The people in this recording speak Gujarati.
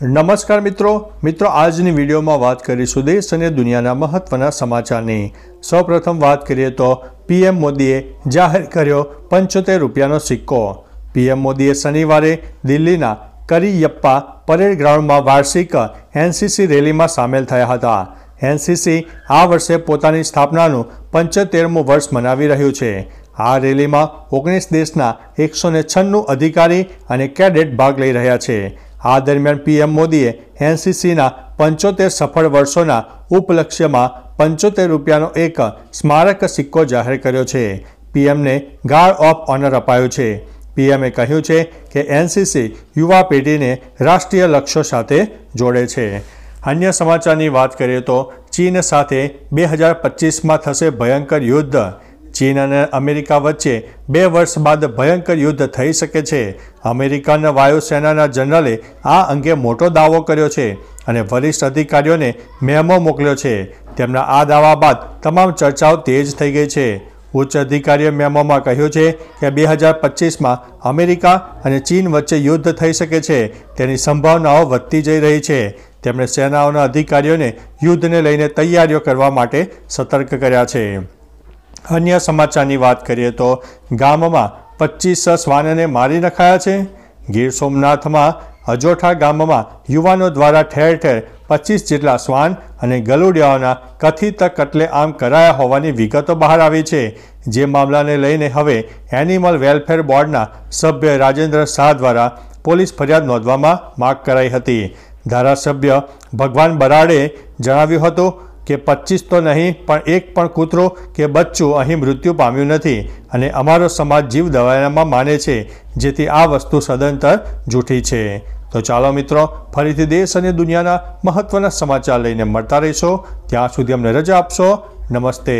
નમસ્કાર મિત્રો મિત્રો આજની વિડીયોમાં વાત કરીશું દેશ અને દુનિયાના મહત્વના સમાચારની સૌપ્રથમ વાત કરીએ તો પીએમ મોદીએ જાહેર કર્યો પંચોતેર રૂપિયાનો સિક્કો પીએમ મોદીએ શનિવારે દિલ્હીના કરીયપ્પા પરેડ ગ્રાઉન્ડમાં વાર્ષિક એનસીસી રેલીમાં સામેલ થયા હતા એનસીસી આ વર્ષે પોતાની સ્થાપનાનું પંચોતેરમું વર્ષ મનાવી રહ્યું છે આ રેલીમાં ઓગણીસ દેશના એકસો છન્નું અધિકારી અને કેડેટ ભાગ લઈ રહ્યા છે આ દરમિયાન પીએમ મોદીએ એનસીસીના પંચોતેર સફળ વર્ષોના ઉપલક્ષ્યમાં પંચોતેર રૂપિયાનો એક સ્મારક સિક્કો જાહેર કર્યો છે પીએમને ગાર્ડ ઓફ ઓનર અપાયો છે પીએમએ કહ્યું છે કે એનસીસી યુવા પેઢીને રાષ્ટ્રીય લક્ષ્યો સાથે જોડે છે અન્ય સમાચારની વાત કરીએ તો ચીન સાથે બે હજાર પચીસમાં થશે ભયંકર યુદ્ધ ચીન અને અમેરિકા વચ્ચે બે વર્ષ બાદ ભયંકર યુદ્ધ થઈ શકે છે અમેરિકાના વાયુસેનાના જનરલે આ અંગે મોટો દાવો કર્યો છે અને વરિષ્ઠ અધિકારીઓને મેમો મોકલ્યો છે તેમના આ દાવા બાદ તમામ ચર્ચાઓ તેજ થઈ ગઈ છે ઉચ્ચ અધિકારીએ મેમોમાં કહ્યું છે કે બે હજાર પચીસમાં અમેરિકા અને ચીન વચ્ચે યુદ્ધ થઈ શકે છે તેની સંભાવનાઓ વધતી જઈ રહી છે તેમણે સેનાઓના અધિકારીઓને યુદ્ધને લઈને તૈયારીઓ કરવા માટે સતર્ક કર્યા છે અન્ય સમાચારની વાત કરીએ તો ગામમાં પચીસ શ્વાનને મારી નખાયા છે ગીર સોમનાથમાં અજોઠા ગામમાં યુવાનો દ્વારા ઠેર ઠેર પચીસ જેટલા શ્વાન અને ગલુડિયાઓના કથિત આમ કરાયા હોવાની વિગતો બહાર આવી છે જે મામલાને લઈને હવે એનિમલ વેલફેર બોર્ડના સભ્ય રાજેન્દ્ર શાહ દ્વારા પોલીસ ફરિયાદ નોંધવામાં માગ કરાઈ હતી ધારાસભ્ય ભગવાન બરાડે જણાવ્યું હતું કે પચીસ તો નહીં પણ એક પણ કૂતરો કે બચ્ચું અહીં મૃત્યુ પામ્યું નથી અને અમારો સમાજ જીવ દવાયામાં માને છે જેથી આ વસ્તુ સદંતર જૂઠી છે તો ચાલો મિત્રો ફરીથી દેશ અને દુનિયાના મહત્ત્વના સમાચાર લઈને મળતા રહીશો ત્યાં સુધી અમને રજા આપશો નમસ્તે